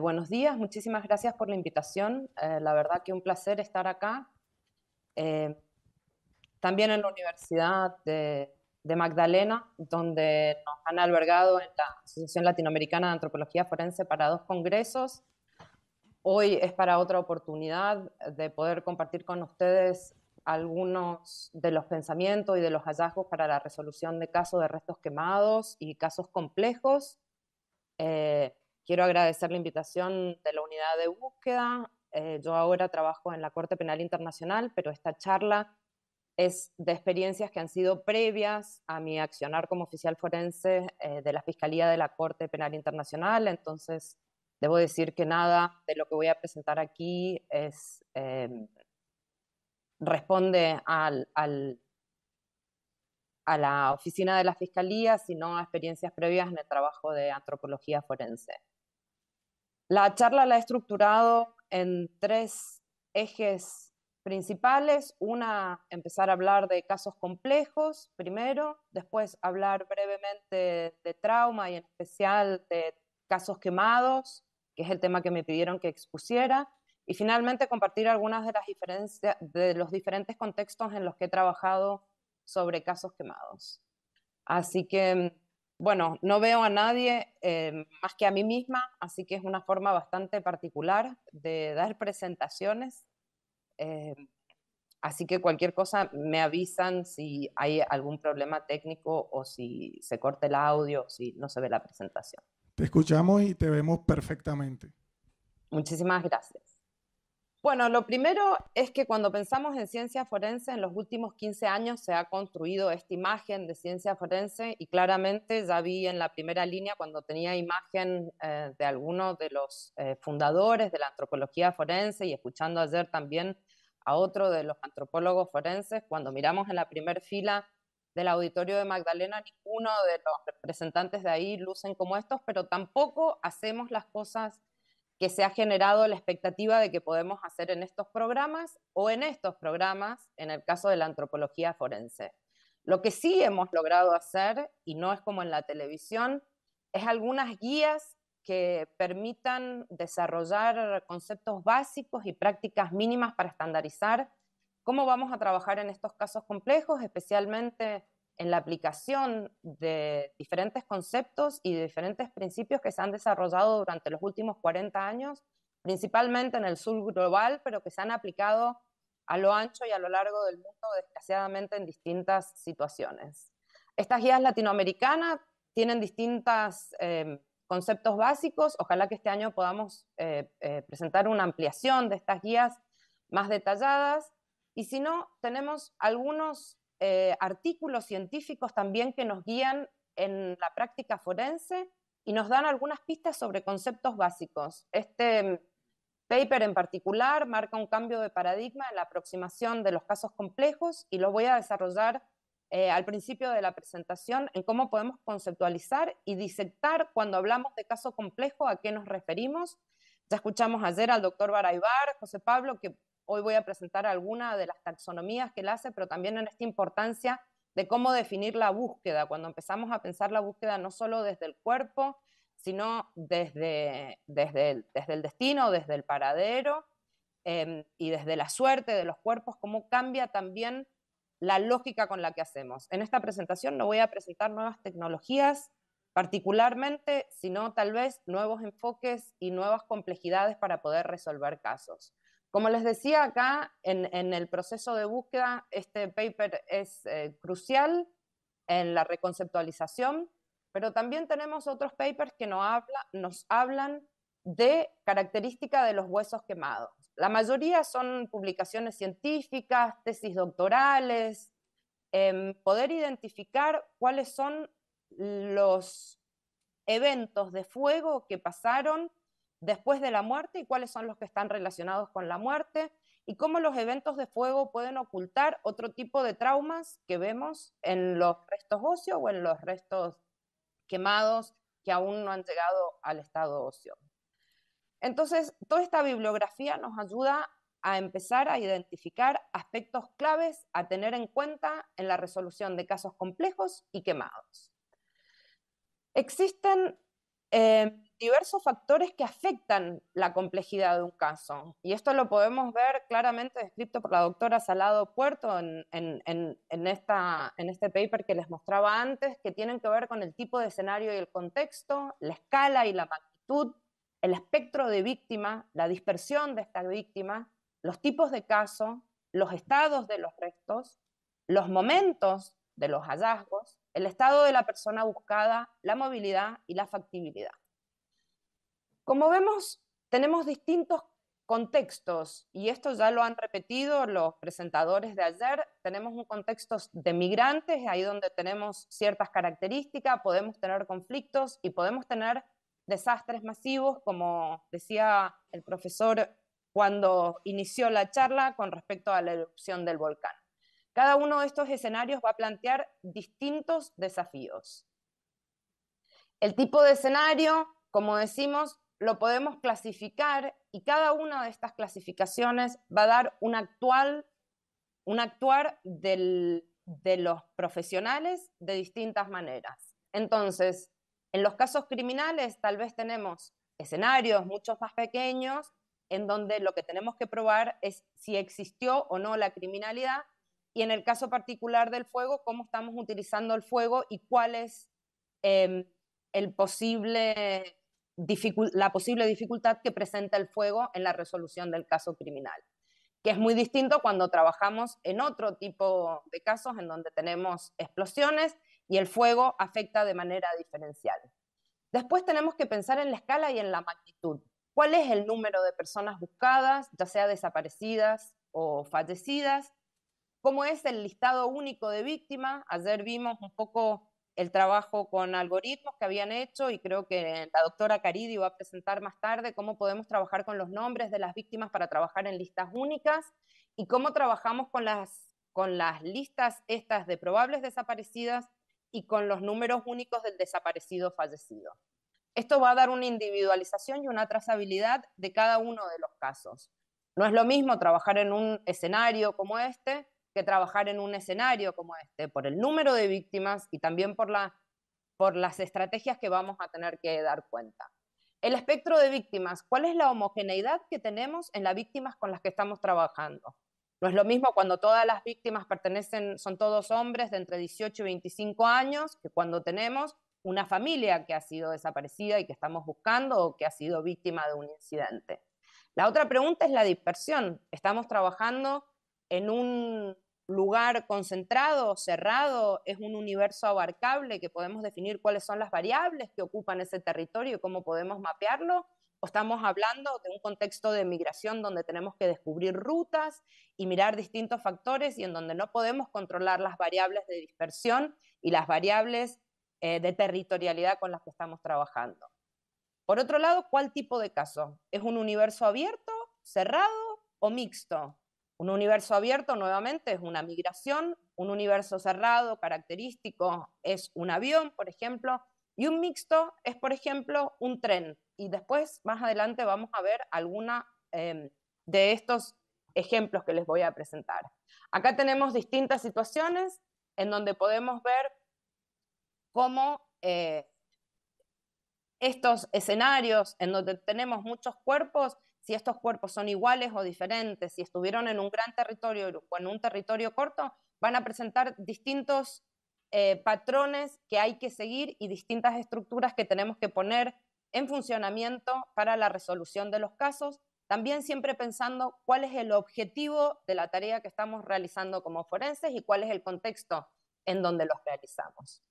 buenos días, muchísimas gracias por la invitación. Eh, la verdad que un placer estar acá. Eh, también en la Universidad de, Magdalena, donde nos han albergado en la Asociación Latinoamericana de Antropología Forense para dos congresos. Hoy es para otra oportunidad de poder compartir con ustedes algunos de los pensamientos y de los hallazgos para la resolución de casos de restos quemados y casos complejos. Eh, Quiero agradecer la invitación de la unidad de búsqueda. Eh, yo ahora trabajo en la Corte Penal Internacional, pero esta charla es de experiencias que han sido previas a mi accionar como oficial forense eh, de la Fiscalía de la Corte Penal Internacional. Entonces, debo decir que nada de lo que voy a presentar aquí es, eh, responde a la oficina de la Fiscalía, sino a experiencias previas en el trabajo de antropología forense. La charla la he estructurado en tres ejes principales. Una, empezar a hablar de casos complejos primero, después hablar brevemente de trauma y en especial de casos quemados, que es el tema que me pidieron que expusiera, y finalmente compartir algunas de las diferencias de los diferentes contextos en los que he trabajado sobre casos quemados. Así que mm, bueno, no veo a nadie eh, más que a mí misma, así que es una forma bastante particular de dar presentaciones. Eh, así que cualquier cosa me avisan si hay algún problema técnico o si se corta el audio, si no se ve la presentación. Te escuchamos y te vemos perfectamente. Muchísimas gracias. Bueno, lo primero es que cuando pensamos en ciencia forense, en los últimos 15 años se ha construido esta imagen de ciencia forense y claramente ya vi en la primera línea cuando tenía imagen eh, de alguno de los eh, fundadores de la antropología forense y escuchando ayer también a otro de los antropólogos forenses, cuando miramos en la primera fila del auditorio de Magdalena, ninguno de los representantes de ahí lucen como estos, pero tampoco hacemos las cosas que se ha generado la expectativa de que podemos hacer en estos programas o en estos programas, en el caso de la antropología forense. Lo que sí hemos logrado hacer, y no es como en la televisión, es algunas guías que permitan desarrollar conceptos básicos y prácticas mínimas para estandarizar cómo vamos a trabajar en estos casos complejos, especialmente en la aplicación de diferentes conceptos y de diferentes principios que se han desarrollado durante los últimos 40 años, principalmente en el sur global, pero que se han aplicado a lo ancho y a lo largo del mundo, desgraciadamente en distintas situaciones. Estas guías latinoamericanas tienen distintos eh, conceptos básicos, ojalá que este año podamos eh, eh, presentar una ampliación de estas guías más detalladas, y si no, tenemos algunos eh, artículos científicos también que nos guían en la práctica forense y nos dan algunas pistas sobre conceptos básicos. Este paper en particular marca un cambio de paradigma en la aproximación de los casos complejos y lo voy a desarrollar eh, al principio de la presentación en cómo podemos conceptualizar y disectar cuando hablamos de caso complejo a qué nos referimos. Ya escuchamos ayer al doctor Baraybar, José Pablo, que Hoy voy a presentar alguna de las taxonomías que él hace, pero también en esta importancia de cómo definir la búsqueda, cuando empezamos a pensar la búsqueda no solo desde el cuerpo, sino desde, desde, el, destino, desde el paradero eh, y desde la suerte de los cuerpos, cómo cambia también la lógica con la que hacemos. En esta presentación no voy a presentar nuevas tecnologías particularmente, sino tal vez nuevos enfoques y nuevas complejidades para poder resolver casos. Como les decía acá, en, el proceso de búsqueda, este paper es eh, crucial en la reconceptualización, pero también tenemos otros papers que nos, habla, nos hablan de características de los huesos quemados. La mayoría son publicaciones científicas, tesis doctorales, em, poder identificar cuáles son los eventos de fuego que pasaron después de la muerte y cuáles son los que están relacionados con la muerte y cómo los eventos de fuego pueden ocultar otro tipo de traumas que vemos en los restos óseos o en los restos quemados que aún no han llegado al estado óseo. Entonces, toda esta bibliografía nos ayuda a empezar a identificar aspectos claves a tener en cuenta en la resolución de casos complejos y quemados. Existen eh, diversos factores que afectan la complejidad de un caso. Y esto lo podemos ver claramente descrito por la doctora Salado Puerto en, este paper que les mostraba antes, que tienen que ver con el tipo de escenario y el contexto, la escala y la magnitud, el espectro de víctima, la dispersión de esta víctima, los tipos de caso, los estados de los restos, los momentos de los hallazgos, el estado de la persona buscada, la movilidad y la factibilidad. Como vemos, tenemos distintos contextos, y esto ya lo han repetido los presentadores de ayer, tenemos un contexto de migrantes, ahí donde tenemos ciertas características, podemos tener conflictos y podemos tener desastres masivos, como decía el profesor cuando inició la charla con respecto a la erupción del volcán. Cada uno de estos escenarios va a plantear distintos desafíos. El tipo de escenario, como decimos, lo podemos clasificar y cada una de estas clasificaciones va a dar un, actual, un actuar de los profesionales de distintas maneras. Entonces, en los casos criminales tal vez tenemos escenarios muchos más pequeños en donde lo que tenemos que probar es si existió o no la criminalidad y en el caso particular del fuego, cómo estamos utilizando el fuego y cuál es em, el posible la posible dificultad que presenta el fuego en la resolución del caso criminal, que es muy distinto cuando trabajamos en otro tipo de casos en donde tenemos explosiones y el fuego afecta de manera diferencial. Después tenemos que pensar en la escala y en la magnitud. ¿Cuál es el número de personas buscadas, ya sea desaparecidas o fallecidas? ¿Cómo es el listado único de víctimas? Ayer vimos un poco el trabajo con algoritmos que habían hecho y creo que la doctora Caridi va a presentar más tarde cómo podemos trabajar con los nombres de las víctimas para trabajar en listas únicas y cómo trabajamos con las, con las listas estas de probables desaparecidas y con los números únicos del desaparecido fallecido. Esto va a dar una individualización y una trazabilidad de cada uno de los casos. No es lo mismo trabajar en un escenario como este que trabajar en un escenario como este, por el número de víctimas y también por, la, por las estrategias que vamos a tener que dar cuenta. El espectro de víctimas, ¿cuál es la homogeneidad que tenemos en las víctimas con las que estamos trabajando? No es lo mismo cuando todas las víctimas pertenecen, son todos hombres de entre 18 y 25 años, que cuando tenemos una familia que ha sido desaparecida y que estamos buscando o que ha sido víctima de un incidente. La otra pregunta es la dispersión. Estamos trabajando en un lugar concentrado, cerrado, es un universo abarcable que podemos definir cuáles son las variables que ocupan ese territorio y cómo podemos mapearlo, o estamos hablando de un contexto de migración donde tenemos que descubrir rutas y mirar distintos factores y en donde no podemos controlar las variables de dispersión y las variables eh, de territorialidad con las que estamos trabajando. Por otro lado, ¿cuál tipo de caso? ¿Es un universo abierto, cerrado o mixto? Un universo abierto, nuevamente, es una migración, un universo cerrado, característico, es un avión, por ejemplo, y un mixto es, por ejemplo, un tren. Y después, más adelante, vamos a ver alguna em, de estos ejemplos que les voy a presentar. Acá tenemos distintas situaciones en donde podemos ver cómo eh, estos escenarios en donde tenemos muchos cuerpos si estos cuerpos son iguales o diferentes, si estuvieron en un gran territorio o en un territorio corto, van a presentar distintos eh, patrones que hay que seguir y distintas estructuras que tenemos que poner en funcionamiento para la resolución de los casos, también siempre pensando cuál es el objetivo de la tarea que estamos realizando como forenses y cuál es el contexto en donde los realizamos.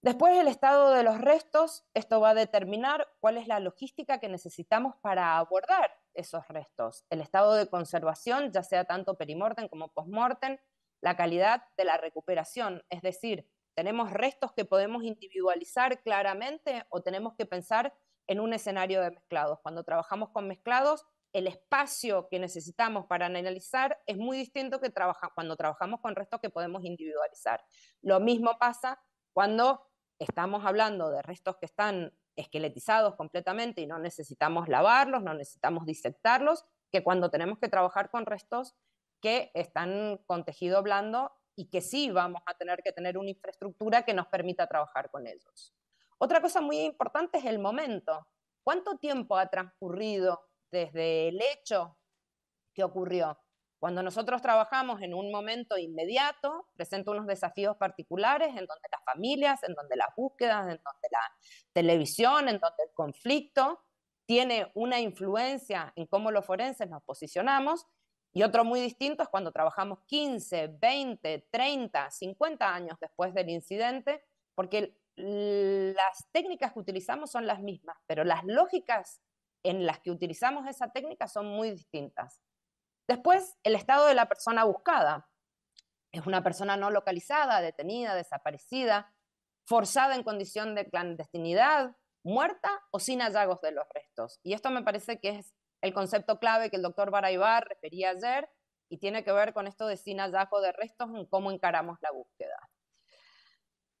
Después el estado de los restos, esto va a determinar cuál es la logística que necesitamos para abordar esos restos, el estado de conservación, ya sea tanto perimortem como postmortem, la calidad de la recuperación, es decir, tenemos restos que podemos individualizar claramente o tenemos que pensar en un escenario de mezclados. Cuando trabajamos con mezclados, el espacio que necesitamos para analizar es muy distinto que cuando trabajamos con restos que podemos individualizar. Lo mismo pasa cuando estamos hablando de restos que están esqueletizados completamente y no necesitamos lavarlos, no necesitamos disectarlos, que cuando tenemos que trabajar con restos que están con tejido blando y que sí vamos a tener que tener una infraestructura que nos permita trabajar con ellos. Otra cosa muy importante es el momento. ¿Cuánto tiempo ha transcurrido desde el hecho que ocurrió cuando nosotros trabajamos en un momento inmediato, presenta unos desafíos particulares en donde las familias, en donde las búsquedas, en donde la televisión, en donde el conflicto tiene una influencia en cómo los forenses nos posicionamos. Y otro muy distinto es cuando trabajamos 15, 20, 30, 50 años después del incidente, porque las técnicas que utilizamos son las mismas, pero las lógicas en las que utilizamos esa técnica son muy distintas. Después, el estado de la persona buscada. Es una persona no localizada, detenida, desaparecida, forzada en condición de clandestinidad, muerta o sin hallazgos de los restos. Y esto me parece que es el concepto clave que el doctor Baraybar refería ayer y tiene que ver con esto de sin hallazgo de restos en cómo encaramos la búsqueda.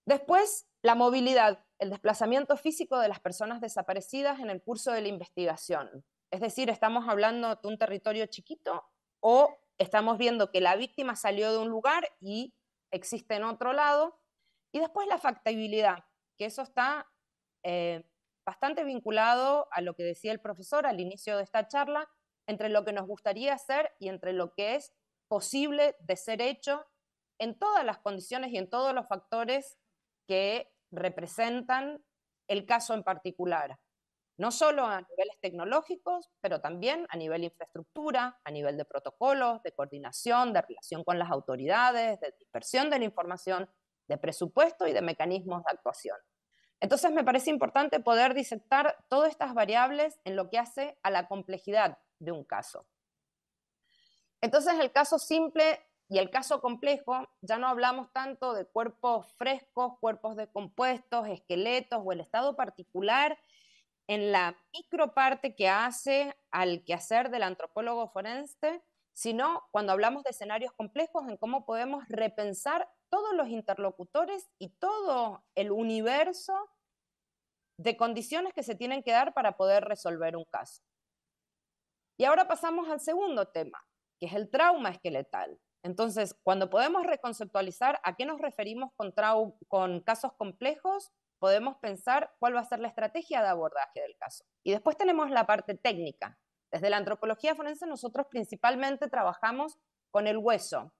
Después, la movilidad, el desplazamiento físico de las personas desaparecidas en el curso de la investigación. Es decir, estamos hablando de un territorio chiquito o estamos viendo que la víctima salió de un lugar y existe en otro lado. Y después la factibilidad, que eso está eh, bastante vinculado a lo que decía el profesor al inicio de esta charla, entre lo que nos gustaría hacer y entre lo que es posible de ser hecho en todas las condiciones y en todos los factores que representan el caso en particular no solo a niveles tecnológicos, pero también a nivel de infraestructura, a nivel de protocolos, de coordinación, de relación con las autoridades, de dispersión de la información, de presupuesto y de mecanismos de actuación. Entonces me parece importante poder disectar todas estas variables en lo que hace a la complejidad de un caso. Entonces el caso simple y el caso complejo, ya no hablamos tanto de cuerpos frescos, cuerpos de compuestos, esqueletos o el estado particular en la microparte que hace al quehacer del antropólogo forense, sino cuando hablamos de escenarios complejos, en cómo podemos repensar todos los interlocutores y todo el universo de condiciones que se tienen que dar para poder resolver un caso. Y ahora pasamos al segundo tema, que es el trauma esqueletal. Entonces, cuando podemos reconceptualizar a qué nos referimos con, con casos complejos, podemos pensar cuál va a ser la estrategia de abordaje del caso. Y después tenemos la parte técnica. Desde la antropología forense nosotros principalmente trabajamos con el hueso.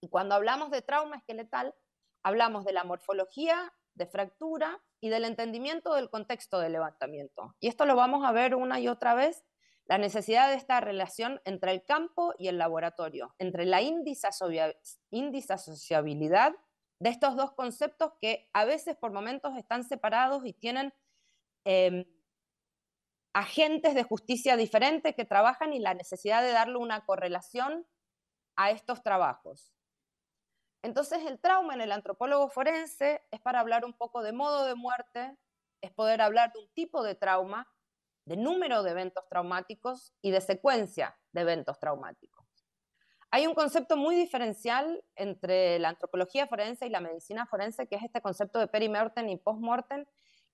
Y cuando hablamos de trauma esqueletal, hablamos de la morfología, de fractura y del entendimiento del contexto del levantamiento. Y esto lo vamos a ver una y otra vez, la necesidad de esta relación entre el campo y el laboratorio, entre la indisasociabilidad de estos dos conceptos que a veces por momentos están separados y tienen em, agentes de justicia diferentes que trabajan y la necesidad de darle una correlación a estos trabajos. Entonces el trauma en el antropólogo forense es para hablar un poco de modo de muerte, es poder hablar de un tipo de trauma, de número de eventos traumáticos y de secuencia de eventos traumáticos. Hay un concepto muy diferencial entre la antropología forense y la medicina forense, que es este concepto de perimortem y postmortem,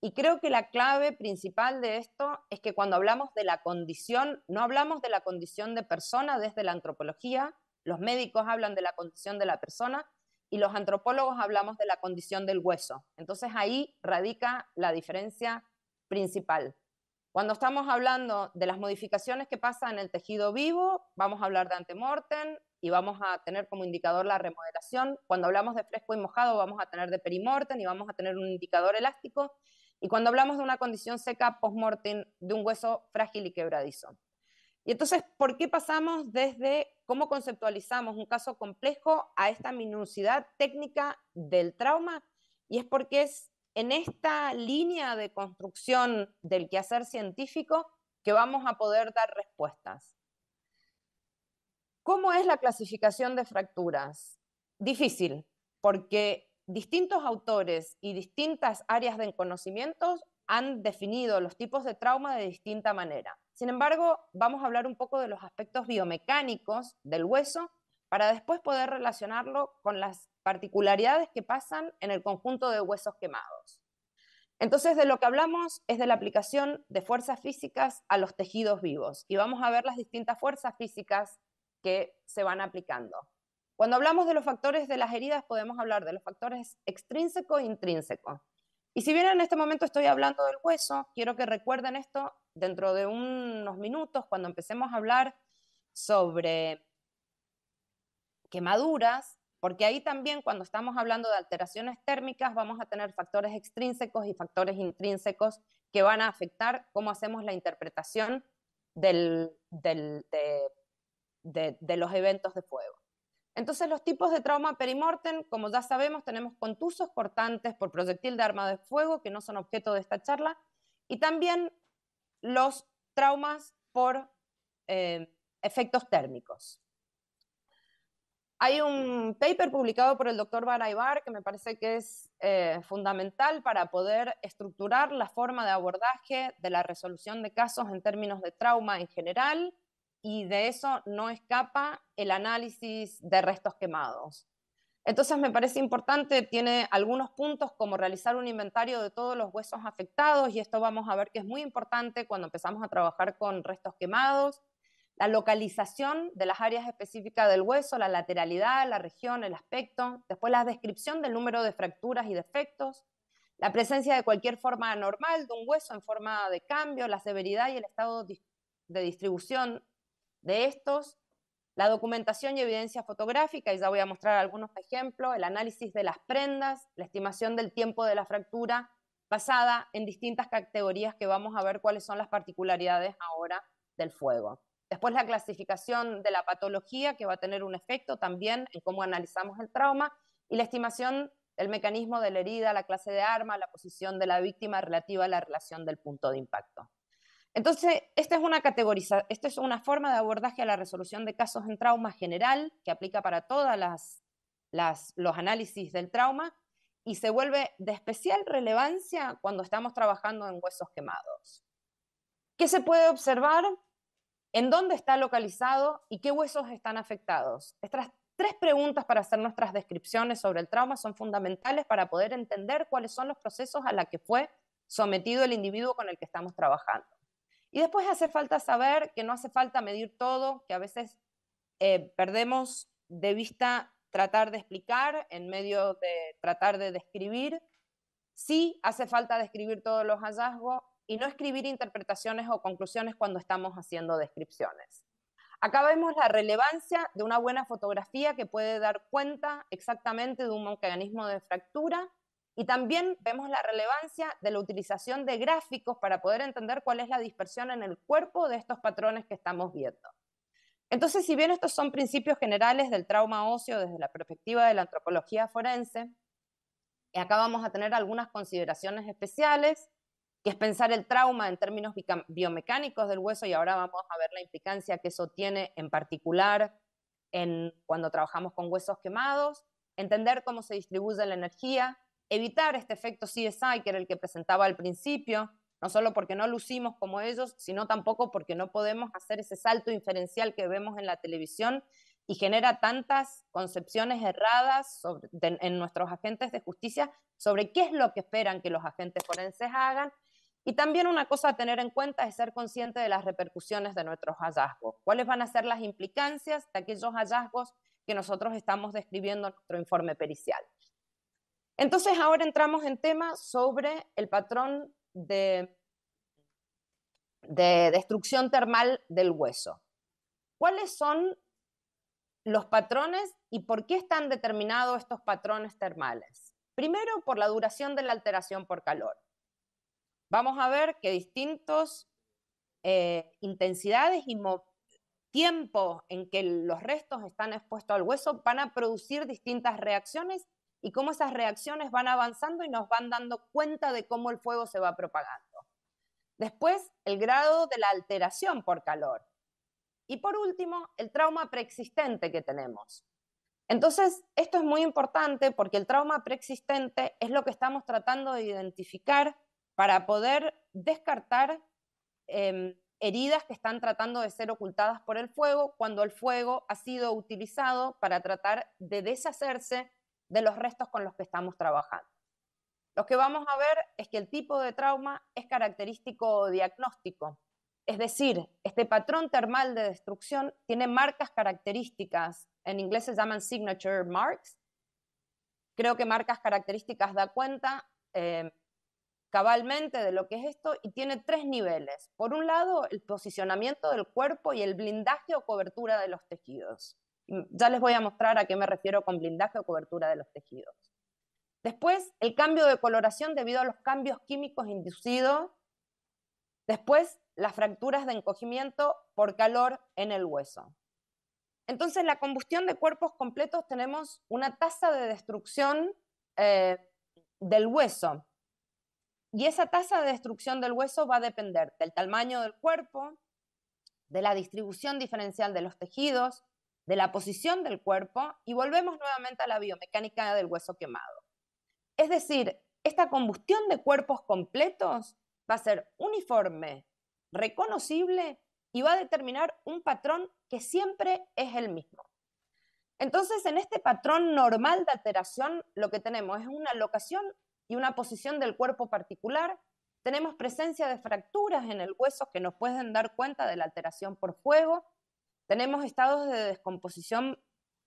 y creo que la clave principal de esto es que cuando hablamos de la condición, no hablamos de la condición de persona desde la antropología, los médicos hablan de la condición de la persona y los antropólogos hablamos de la condición del hueso. Entonces ahí radica la diferencia principal. Cuando estamos hablando de las modificaciones que pasan en el tejido vivo, vamos a hablar de antemortem, y vamos a tener como indicador la remodelación. Cuando hablamos de fresco y mojado vamos a tener de perimortem y vamos a tener un indicador elástico. Y cuando hablamos de una condición seca postmortem de un hueso frágil y quebradizo. Y entonces, ¿por qué pasamos desde cómo conceptualizamos un caso complejo a esta minucidad técnica del trauma? Y es porque es en esta línea de construcción del quehacer científico que vamos a poder dar respuestas. ¿Cómo es la clasificación de fracturas? Difícil, porque distintos autores y distintas áreas de conocimientos han definido los tipos de trauma de distinta manera. Sin embargo, vamos a hablar un poco de los aspectos biomecánicos del hueso para después poder relacionarlo con las particularidades que pasan en el conjunto de huesos quemados. Entonces, de lo que hablamos es de la aplicación de fuerzas físicas a los tejidos vivos y vamos a ver las distintas fuerzas físicas que se van aplicando. Cuando hablamos de los factores de las heridas, podemos hablar de los factores extrínseco e intrínseco. Y si bien en este momento estoy hablando del hueso, quiero que recuerden esto dentro de unos minutos, cuando empecemos a hablar sobre quemaduras, porque ahí también cuando estamos hablando de alteraciones térmicas vamos a tener factores extrínsecos y factores intrínsecos que van a afectar cómo hacemos la interpretación del, de, los eventos de fuego. Entonces, los tipos de trauma perimortem, como ya sabemos, tenemos contusos cortantes por proyectil de arma de fuego, que no son objeto de esta charla, y también los traumas por eh, efectos térmicos. Hay un paper publicado por el doctor Baraybar que me parece que es eh, fundamental para poder estructurar la forma de abordaje de la resolución de casos en términos de trauma en general y de eso no escapa el análisis de restos quemados. Entonces me parece importante, tiene algunos puntos como realizar un inventario de todos los huesos afectados y esto vamos a ver que es muy importante cuando empezamos a trabajar con restos quemados, la localización de las áreas específicas del hueso, la lateralidad, la región, el aspecto, después la descripción del número de fracturas y defectos, la presencia de cualquier forma anormal de un hueso en forma de cambio, la severidad y el estado de distribución de estos, la documentación y evidencia fotográfica, y ya voy a mostrar algunos ejemplos, el análisis de las prendas, la estimación del tiempo de la fractura, basada en distintas categorías que vamos a ver cuáles son las particularidades ahora del fuego. Después la clasificación de la patología, que va a tener un efecto también en cómo analizamos el trauma, y la estimación del mecanismo de la herida, la clase de arma, la posición de la víctima relativa a la relación del punto de impacto. Entonces, esta es una categoriza, esta es una forma de abordaje a la resolución de casos en trauma general que aplica para todas las, los análisis del trauma y se vuelve de especial relevancia cuando estamos trabajando en huesos quemados. ¿Qué se puede observar? ¿En dónde está localizado y qué huesos están afectados? Estas tres preguntas para hacer nuestras descripciones sobre el trauma son fundamentales para poder entender cuáles son los procesos a los que fue sometido el individuo con el que estamos trabajando. Y después hace falta saber que no hace falta medir todo, que a veces eh, perdemos de vista tratar de explicar en medio de tratar de describir. Sí hace falta describir todos los hallazgos y no escribir interpretaciones o conclusiones cuando estamos haciendo descripciones. Acá vemos la relevancia de una buena fotografía que puede dar cuenta exactamente de un mecanismo de fractura y también vemos la relevancia de la utilización de gráficos para poder entender cuál es la dispersión en el cuerpo de estos patrones que estamos viendo. Entonces, si bien estos son principios generales del trauma óseo desde la perspectiva de la antropología forense, acá vamos a tener algunas consideraciones especiales, que es pensar el trauma en términos biomecánicos del hueso y ahora vamos a ver la implicancia que eso tiene en particular en cuando trabajamos con huesos quemados, entender cómo se distribuye la energía, evitar este efecto CSI que era el que presentaba al principio, no solo porque no lucimos como ellos, sino tampoco porque no podemos hacer ese salto inferencial que vemos en la televisión y genera tantas concepciones erradas en nuestros agentes de justicia sobre qué es lo que esperan que los agentes forenses hagan. Y también una cosa a tener en cuenta es ser consciente de las repercusiones de nuestros hallazgos. ¿Cuáles van a ser las implicancias de aquellos hallazgos que nosotros estamos describiendo en nuestro informe pericial? Entonces ahora entramos en tema sobre el patrón de, de destrucción termal del hueso. ¿Cuáles son los patrones y por qué están determinados estos patrones termales? Primero, por la duración de la alteración por calor. Vamos a ver que distintos eh, intensidades y tiempo en que los restos están expuestos al hueso van a producir distintas reacciones y cómo esas reacciones van avanzando y nos van dando cuenta de cómo el fuego se va propagando. Después, el grado de la alteración por calor. Y por último, el trauma preexistente que tenemos. Entonces, esto es muy importante porque el trauma preexistente es lo que estamos tratando de identificar para poder descartar em, heridas que están tratando de ser ocultadas por el fuego cuando el fuego ha sido utilizado para tratar de deshacerse de los restos con los que estamos trabajando. Lo que vamos a ver es que el tipo de trauma es característico diagnóstico, es decir, este patrón termal de destrucción tiene marcas características, en inglés se llaman signature marks. Creo que marcas características da cuenta eh, cabalmente de lo que es esto y tiene tres niveles. Por un lado, el posicionamiento del cuerpo y el blindaje o cobertura de los tejidos. Ya les voy a mostrar a qué me refiero con blindaje o cobertura de los tejidos. Después, el cambio de coloración debido a los cambios químicos inducidos. Después, las fracturas de encogimiento por calor en el hueso. Entonces, la combustión de cuerpos completos tenemos una tasa de destrucción eh, del hueso. Y esa tasa de destrucción del hueso va a depender del tamaño del cuerpo, de la distribución diferencial de los tejidos, de la posición del cuerpo y volvemos nuevamente a la biomecánica del hueso quemado. Es decir, esta combustión de cuerpos completos va a ser uniforme, reconocible y va a determinar un patrón que siempre es el mismo. Entonces, en este patrón normal de alteración, lo que tenemos es una locación y una posición del cuerpo particular, tenemos presencia de fracturas en el hueso que nos pueden dar cuenta de la alteración por fuego, tenemos estados de descomposición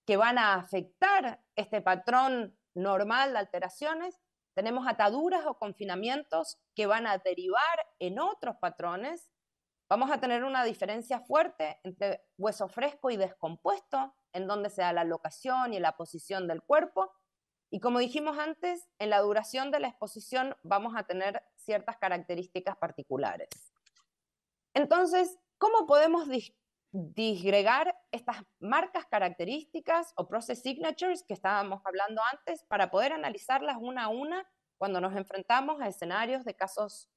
que van a afectar este patrón normal de alteraciones, tenemos ataduras o confinamientos que van a derivar en otros patrones, vamos a tener una diferencia fuerte entre hueso fresco y descompuesto, en donde sea la locación y la posición del cuerpo, y como dijimos antes, en la duración de la exposición vamos a tener ciertas características particulares. Entonces, ¿cómo podemos disgregar estas marcas características o process signatures que estábamos hablando antes para poder analizarlas una a una cuando nos enfrentamos a escenarios de casos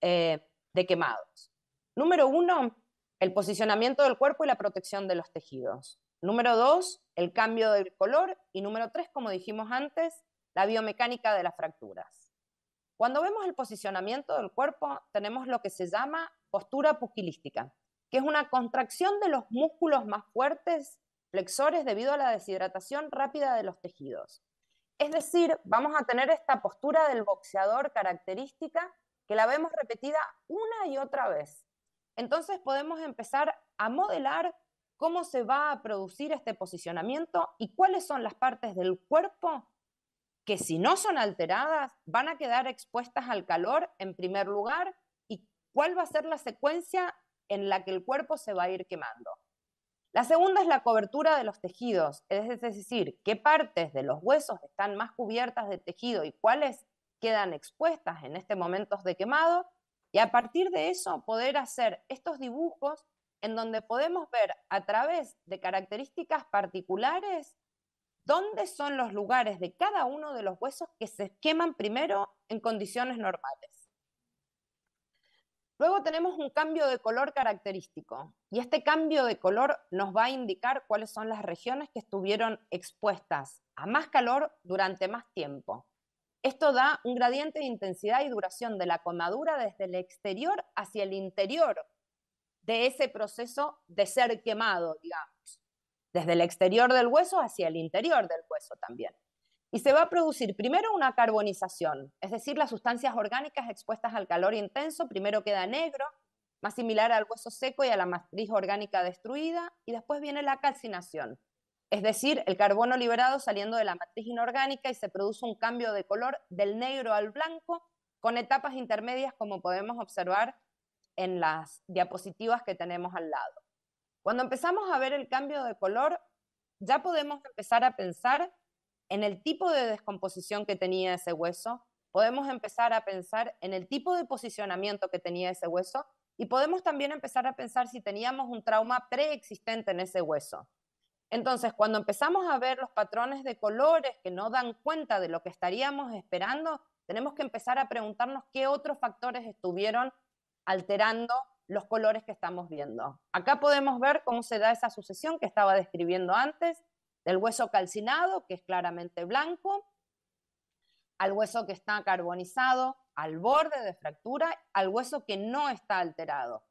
eh, de quemados. Número uno, el posicionamiento del cuerpo y la protección de los tejidos. Número dos, el cambio del color. Y número tres, como dijimos antes, la biomecánica de las fracturas. Cuando vemos el posicionamiento del cuerpo, tenemos lo que se llama postura puquilística que es una contracción de los músculos más fuertes flexores debido a la deshidratación rápida de los tejidos. Es decir, vamos a tener esta postura del boxeador característica que la vemos repetida una y otra vez. Entonces podemos empezar a modelar cómo se va a producir este posicionamiento y cuáles son las partes del cuerpo que si no son alteradas van a quedar expuestas al calor en primer lugar y cuál va a ser la secuencia en la que el cuerpo se va a ir quemando. La segunda es la cobertura de los tejidos, es decir, qué partes de los huesos están más cubiertas de tejido y cuáles quedan expuestas en este momento de quemado, y a partir de eso poder hacer estos dibujos en donde podemos ver a través de características particulares dónde son los lugares de cada uno de los huesos que se queman primero en condiciones normales. Luego tenemos un cambio de color característico y este cambio de color nos va a indicar cuáles son las regiones que estuvieron expuestas a más calor durante más tiempo. Esto da un gradiente de intensidad y duración de la comadura desde el exterior hacia el interior de ese proceso de ser quemado, digamos, desde el exterior del hueso hacia el interior del hueso también. Y se va a producir primero una carbonización, es decir, las sustancias orgánicas expuestas al calor intenso primero queda negro, más similar al hueso seco y a la matriz orgánica destruida, y después viene la calcinación, es decir, el carbono liberado saliendo de la matriz inorgánica y se produce un cambio de color del negro al blanco con etapas intermedias como podemos observar en las diapositivas que tenemos al lado. Cuando empezamos a ver el cambio de color, ya podemos empezar a pensar en el tipo de descomposición que tenía ese hueso, podemos empezar a pensar en el tipo de posicionamiento que tenía ese hueso y podemos también empezar a pensar si teníamos un trauma preexistente en ese hueso. Entonces, cuando empezamos a ver los patrones de colores que no dan cuenta de lo que estaríamos esperando, tenemos que empezar a preguntarnos qué otros factores estuvieron alterando los colores que estamos viendo. Acá podemos ver cómo se da esa sucesión que estaba describiendo antes, del hueso calcinado, que es claramente blanco, al hueso que está carbonizado, al borde de fractura, al hueso que no está alterado.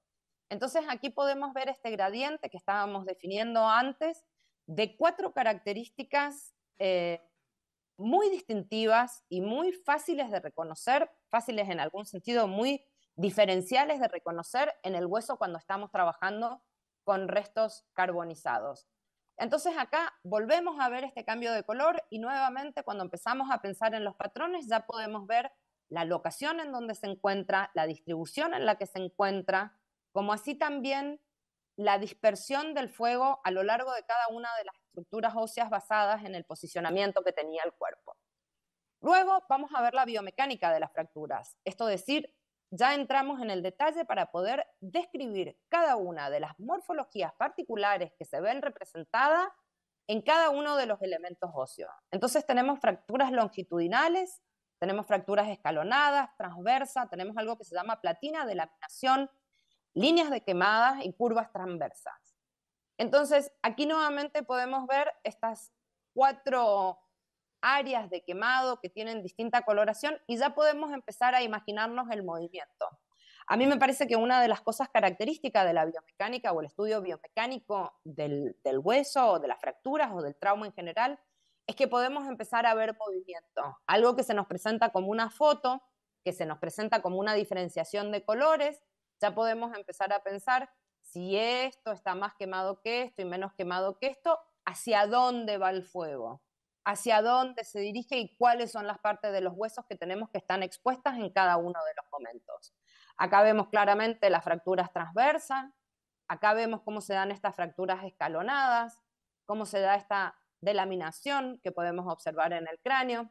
Entonces aquí podemos ver este gradiente que estábamos definiendo antes de cuatro características eh, muy distintivas y muy fáciles de reconocer, fáciles en algún sentido, muy diferenciales de reconocer en el hueso cuando estamos trabajando con restos carbonizados. Entonces acá volvemos a ver este cambio de color y nuevamente cuando empezamos a pensar en los patrones ya podemos ver la locación en donde se encuentra, la distribución en la que se encuentra, como así también la dispersión del fuego a lo largo de cada una de las estructuras óseas basadas en el posicionamiento que tenía el cuerpo. Luego vamos a ver la biomecánica de las fracturas, esto decir, ya entramos en el detalle para poder describir cada una de las morfologías particulares que se ven representadas en cada uno de los elementos óseos. Entonces tenemos fracturas longitudinales, tenemos fracturas escalonadas, transversas, tenemos algo que se llama platina de laminación, líneas de quemadas y curvas transversas. Entonces, aquí nuevamente podemos ver estas cuatro áreas de quemado que tienen distinta coloración y ya podemos empezar a imaginarnos el movimiento. A mí me parece que una de las cosas características de la biomecánica o el estudio biomecánico del, hueso o de las fracturas o del trauma en general es que podemos empezar a ver movimiento, algo que se nos presenta como una foto, que se nos presenta como una diferenciación de colores, ya podemos empezar a pensar si esto está más quemado que esto y menos quemado que esto, hacia dónde va el fuego hacia dónde se dirige y cuáles son las partes de los huesos que tenemos que están expuestas en cada uno de los momentos. Acá vemos claramente las fracturas transversas, acá vemos cómo se dan estas fracturas escalonadas, cómo se da esta delaminación que podemos observar en el cráneo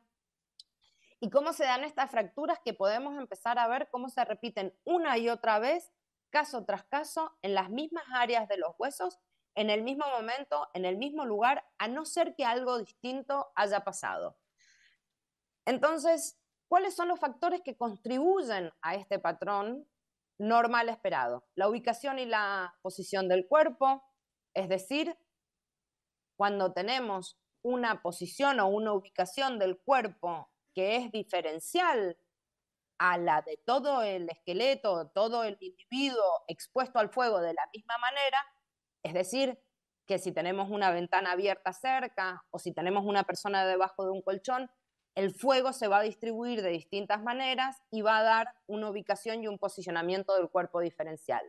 y cómo se dan estas fracturas que podemos empezar a ver cómo se repiten una y otra vez, caso tras caso, en las mismas áreas de los huesos en el mismo momento, en el mismo lugar, a no ser que algo distinto haya pasado. Entonces, ¿cuáles son los factores que contribuyen a este patrón normal esperado? La ubicación y la posición del cuerpo, es decir, cuando tenemos una posición o una ubicación del cuerpo que es diferencial a la de todo el esqueleto, todo el individuo expuesto al fuego de la misma manera, es decir, que si tenemos una ventana abierta cerca o si tenemos una persona debajo de un colchón, el fuego se va a distribuir de distintas maneras y va a dar una ubicación y un posicionamiento del cuerpo diferencial.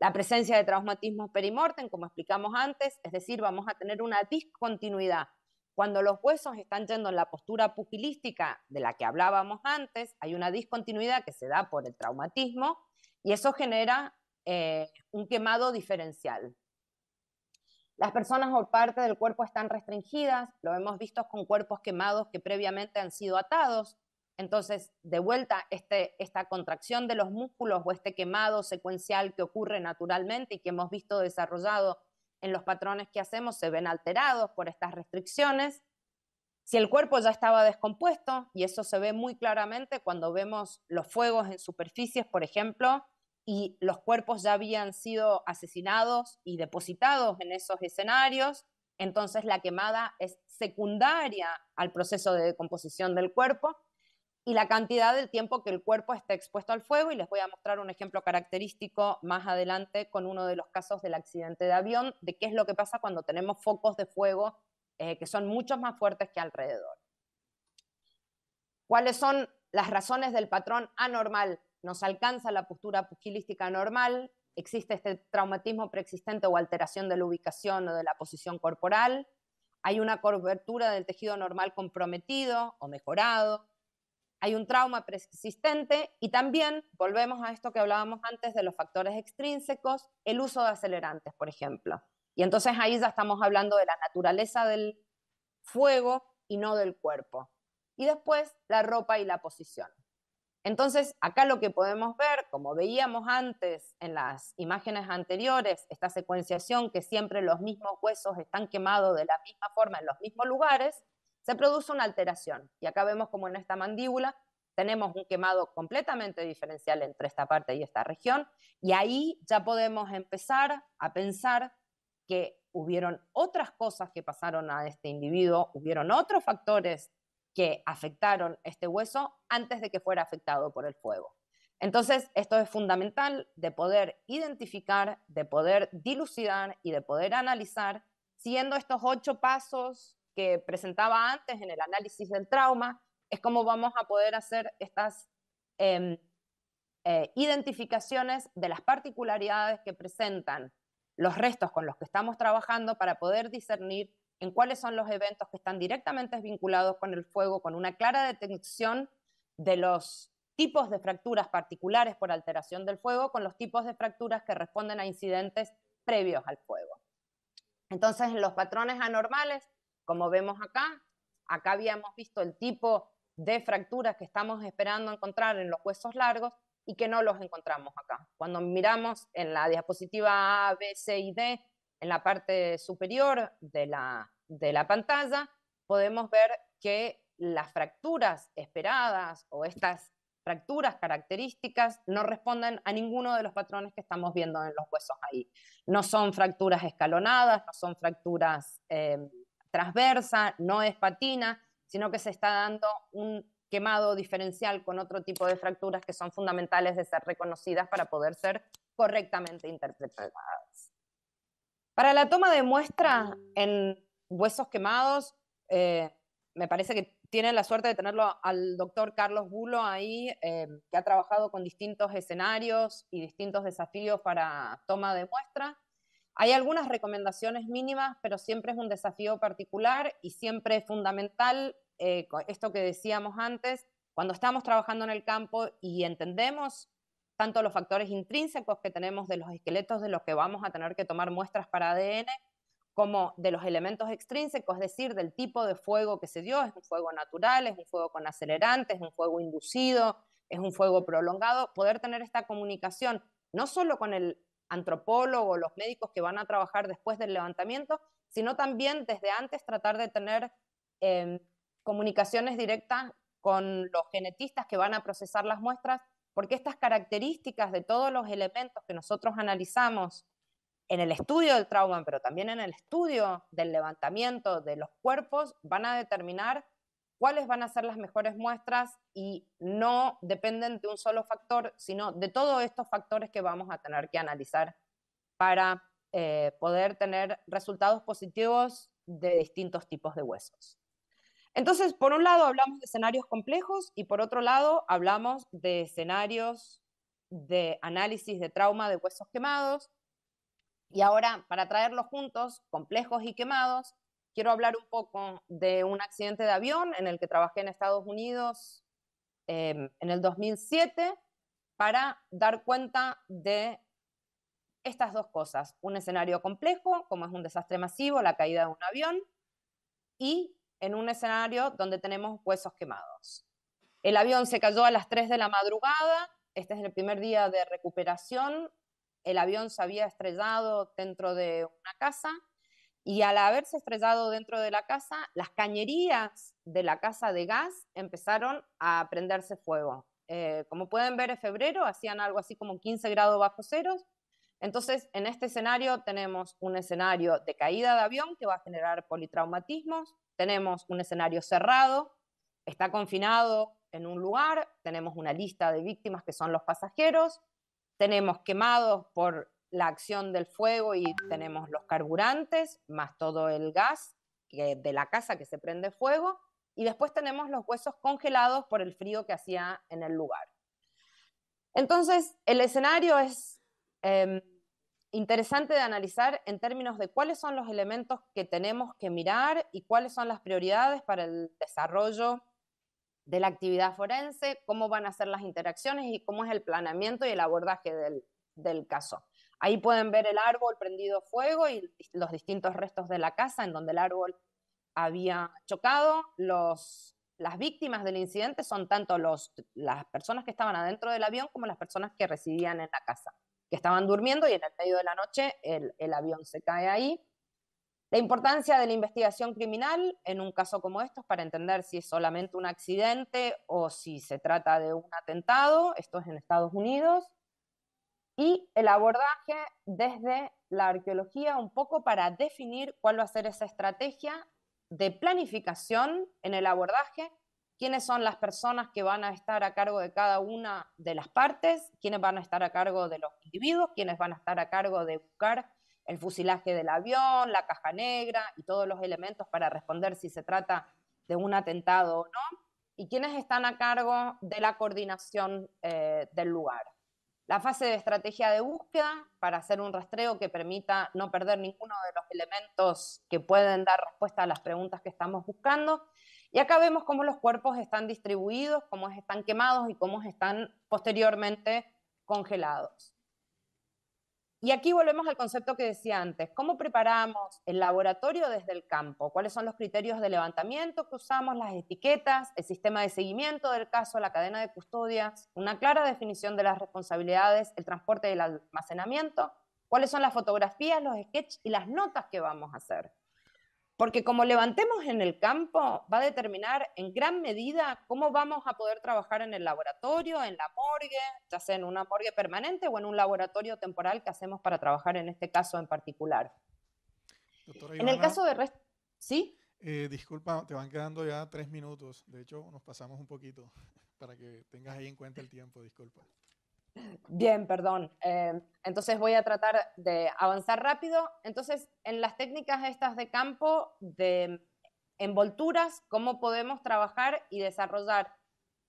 La presencia de traumatismos perimortem, como explicamos antes, es decir, vamos a tener una discontinuidad. Cuando los huesos están yendo en la postura pugilística de la que hablábamos antes, hay una discontinuidad que se da por el traumatismo y eso genera eh, un quemado diferencial. Las personas o parte del cuerpo están restringidas, lo hemos visto con cuerpos quemados que previamente han sido atados. Entonces, de vuelta, este, esta contracción de los músculos o este quemado secuencial que ocurre naturalmente y que hemos visto desarrollado en los patrones que hacemos se ven alterados por estas restricciones. Si el cuerpo ya estaba descompuesto, y eso se ve muy claramente cuando vemos los fuegos en superficies, por ejemplo, y los cuerpos ya habían sido asesinados y depositados en esos escenarios, entonces la quemada es secundaria al proceso de decomposición del cuerpo y la cantidad del tiempo que el cuerpo está expuesto al fuego, y les voy a mostrar un ejemplo característico más adelante con uno de los casos del accidente de avión, de qué es lo que pasa cuando tenemos focos de fuego eh, que son muchos más fuertes que alrededor. ¿Cuáles son las razones del patrón anormal nos alcanza la postura pugilística normal, existe este traumatismo preexistente o alteración de la ubicación o de la posición corporal, hay una cobertura del tejido normal comprometido o mejorado, hay un trauma preexistente y también volvemos a esto que hablábamos antes de los factores extrínsecos, el uso de acelerantes, por ejemplo. Y entonces ahí ya estamos hablando de la naturaleza del fuego y no del cuerpo. Y después la ropa y la posición. Entonces, acá lo que podemos ver, como veíamos antes en las imágenes anteriores, esta secuenciación que siempre los mismos huesos están quemados de la misma forma en los mismos lugares, se produce una alteración. Y acá vemos como en esta mandíbula tenemos un quemado completamente diferencial entre esta parte y esta región, y ahí ya podemos empezar a pensar que hubieron otras cosas que pasaron a este individuo, hubieron otros factores que afectaron este hueso antes de que fuera afectado por el fuego. Entonces, esto es fundamental de poder identificar, de poder dilucidar y de poder analizar, siguiendo estos ocho pasos que presentaba antes en el análisis del trauma, es como vamos a poder hacer estas em, eh, identificaciones de las particularidades que presentan los restos con los que estamos trabajando para poder discernir en cuáles son los eventos que están directamente vinculados con el fuego, con una clara detección de los tipos de fracturas particulares por alteración del fuego con los tipos de fracturas que responden a incidentes previos al fuego. Entonces, los patrones anormales, como vemos acá, acá habíamos visto el tipo de fracturas que estamos esperando encontrar en los huesos largos y que no los encontramos acá. Cuando miramos en la diapositiva A, B, C y D, en la parte superior de la, pantalla podemos ver que las fracturas esperadas o estas fracturas características no responden a ninguno de los patrones que estamos viendo en los huesos ahí. No son fracturas escalonadas, no son fracturas eh, transversas, no es patina, sino que se está dando un quemado diferencial con otro tipo de fracturas que son fundamentales de ser reconocidas para poder ser correctamente interpretadas. Para la toma de muestra en huesos quemados, eh, me parece que tienen la suerte de tenerlo al doctor Carlos Bulo ahí, eh, que ha trabajado con distintos escenarios y distintos desafíos para toma de muestra. Hay algunas recomendaciones mínimas, pero siempre es un desafío particular y siempre es fundamental eh, esto que decíamos antes, cuando estamos trabajando en el campo y entendemos tanto los factores intrínsecos que tenemos de los esqueletos de los que vamos a tener que tomar muestras para ADN, como de los elementos extrínsecos, es decir, del tipo de fuego que se dio, es un fuego natural, es un fuego con acelerantes, es un fuego inducido, es un fuego prolongado, poder tener esta comunicación no solo con el antropólogo, los médicos que van a trabajar después del levantamiento, sino también desde antes tratar de tener em, comunicaciones directas con los genetistas que van a procesar las muestras porque estas características de todos los elementos que nosotros analizamos en el estudio del trauma, pero también en el estudio del levantamiento de los cuerpos, van a determinar cuáles van a ser las mejores muestras y no dependen de un solo factor, sino de todos estos factores que vamos a tener que analizar para eh, poder tener resultados positivos de distintos tipos de huesos. Entonces, por un lado hablamos de escenarios complejos y por otro lado hablamos de escenarios de análisis de trauma de huesos quemados. Y ahora, para traerlos juntos, complejos y quemados, quiero hablar un poco de un accidente de avión en el que trabajé en Estados Unidos em, en el 2007 para dar cuenta de estas dos cosas, un escenario complejo, como es un desastre masivo, la caída de un avión, y en un escenario donde tenemos huesos quemados. El avión se cayó a las 3 de la madrugada, este es el primer día de recuperación, el avión se había estrellado dentro de una casa y al haberse estrellado dentro de la casa, las cañerías de la casa de gas empezaron a prenderse fuego. Eh, como pueden ver, en febrero hacían algo así como 15 grados bajo cero. Entonces, en este escenario tenemos un escenario de caída de avión que va a generar politraumatismos, tenemos un escenario cerrado, está confinado en un lugar, tenemos una lista de víctimas que son los pasajeros, tenemos quemados por la acción del fuego y tenemos los carburantes, más todo el gas de la casa que se prende fuego, y después tenemos los huesos congelados por el frío que hacía en el lugar. Entonces, el escenario es em, interesante de analizar en términos de cuáles son los elementos que tenemos que mirar y cuáles son las prioridades para el desarrollo de la actividad forense, cómo van a ser las interacciones y cómo es el planeamiento y el abordaje del, caso. Ahí pueden ver el árbol prendido fuego y los distintos restos de la casa en donde el árbol había chocado. las víctimas del incidente son tanto las personas que estaban adentro del avión como las personas que residían en la casa que estaban durmiendo y en el medio de la noche el, avión se cae ahí. La importancia de la investigación criminal en un caso como estos para entender si es solamente un accidente o si se trata de un atentado, esto es en Estados Unidos, y el abordaje desde la arqueología un poco para definir cuál va a ser esa estrategia de planificación en el abordaje quiénes son las personas que van a estar a cargo de cada una de las partes, quiénes van a estar a cargo de los individuos, quiénes van a estar a cargo de buscar el fusilaje del avión, la caja negra y todos los elementos para responder si se trata de un atentado o no, y quiénes están a cargo de la coordinación eh, del lugar. La fase de estrategia de búsqueda para hacer un rastreo que permita no perder ninguno de los elementos que pueden dar respuesta a las preguntas que estamos buscando y acá vemos cómo los cuerpos están distribuidos, cómo están quemados y cómo están posteriormente congelados. Y aquí volvemos al concepto que decía antes, ¿cómo preparamos el laboratorio desde el campo? ¿Cuáles son los criterios de levantamiento que usamos, las etiquetas, el sistema de seguimiento del caso, la cadena de custodia, una clara definición de las responsabilidades, el transporte y el almacenamiento? ¿Cuáles son las fotografías, los sketches y las notas que vamos a hacer? Porque como levantemos en el campo, va a determinar en gran medida cómo vamos a poder trabajar en el laboratorio, en la morgue, ya sea en una morgue permanente o en un laboratorio temporal que hacemos para trabajar en este caso en particular. en el caso de rest ¿sí? Eh, disculpa, te van quedando ya tres minutos. De hecho, nos pasamos un poquito para que tengas ahí en cuenta el tiempo, disculpa. Bien, perdón. Eh, entonces voy a tratar de avanzar rápido. Entonces, en las técnicas estas de campo, de envolturas, cómo podemos trabajar y desarrollar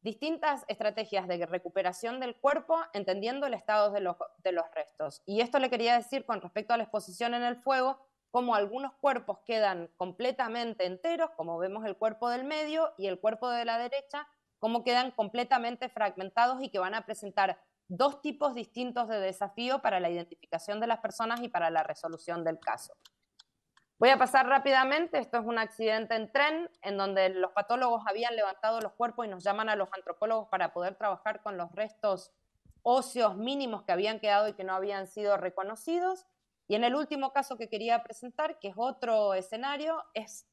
distintas estrategias de recuperación del cuerpo, entendiendo el estado de los, de los restos. Y esto le quería decir con respecto a la exposición en el fuego, cómo algunos cuerpos quedan completamente enteros, como vemos el cuerpo del medio y el cuerpo de la derecha, cómo quedan completamente fragmentados y que van a presentar dos tipos distintos de desafío para la identificación de las personas y para la resolución del caso. Voy a pasar rápidamente, esto es un accidente en tren en donde los patólogos habían levantado los cuerpos y nos llaman a los antropólogos para poder trabajar con los restos óseos mínimos que habían quedado y que no habían sido reconocidos. Y en el último caso que quería presentar, que es otro escenario, es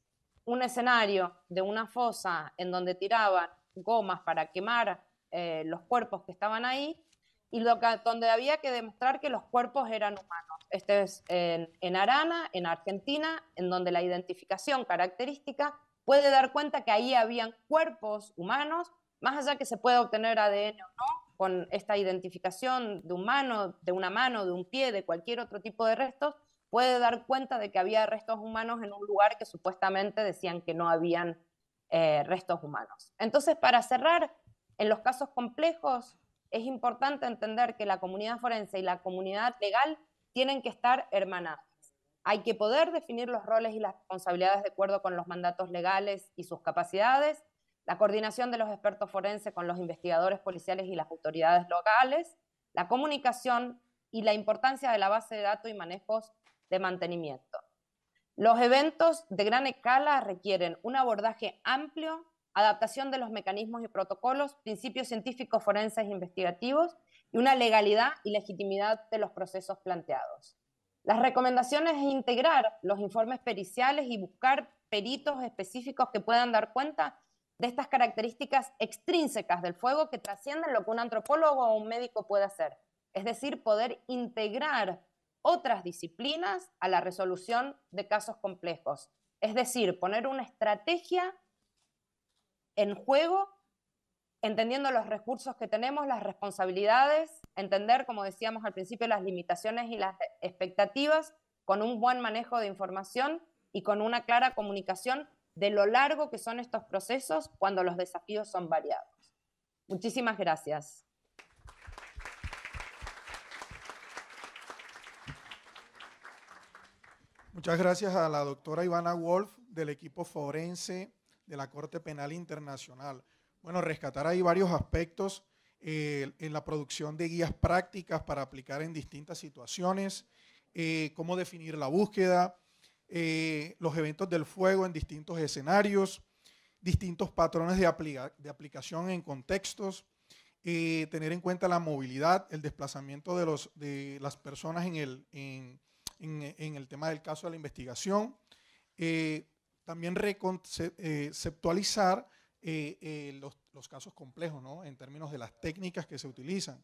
un escenario de una fosa en donde tiraban gomas para quemar eh, los cuerpos que estaban ahí y donde había que demostrar que los cuerpos eran humanos. Este es en, Arana, en Argentina, en donde la identificación característica puede dar cuenta que ahí habían cuerpos humanos, más allá que se pueda obtener ADN o no, con esta identificación de un de una mano, de un pie, de cualquier otro tipo de restos, puede dar cuenta de que había restos humanos en un lugar que supuestamente decían que no habían eh, restos humanos. Entonces, para cerrar, en los casos complejos, es importante entender que la comunidad forense y la comunidad legal tienen que estar hermanadas. Hay que poder definir los roles y las responsabilidades de acuerdo con los mandatos legales y sus capacidades, la coordinación de los expertos forenses con los investigadores policiales y las autoridades locales, la comunicación y la importancia de la base de datos y manejos de mantenimiento. Los eventos de gran escala requieren un abordaje amplio adaptación de los mecanismos y protocolos, principios científicos forenses e investigativos y una legalidad y legitimidad de los procesos planteados. Las recomendaciones es integrar los informes periciales y buscar peritos específicos que puedan dar cuenta de estas características extrínsecas del fuego que trascienden lo que un antropólogo o un médico puede hacer. Es decir, poder integrar otras disciplinas a la resolución de casos complejos. Es decir, poner una estrategia en juego, entendiendo los recursos que tenemos, las responsabilidades, entender, como decíamos al principio, las limitaciones y las expectativas, con un buen manejo de información y con una clara comunicación de lo largo que son estos procesos cuando los desafíos son variados. Muchísimas gracias. Muchas gracias a la doctora Ivana Wolf del equipo forense de la Corte Penal Internacional. Bueno, rescatar ahí varios aspectos eh, en la producción de guías prácticas para aplicar en distintas situaciones, eh, cómo definir la búsqueda, eh, los eventos del fuego en distintos escenarios, distintos patrones de, de aplicación en contextos, tener en cuenta la movilidad, el desplazamiento de, los, de las personas en el, en, el tema del caso de la investigación, también reconceptualizar eh, eh, eh, los, los, casos complejos, ¿no? En términos de las técnicas que se utilizan.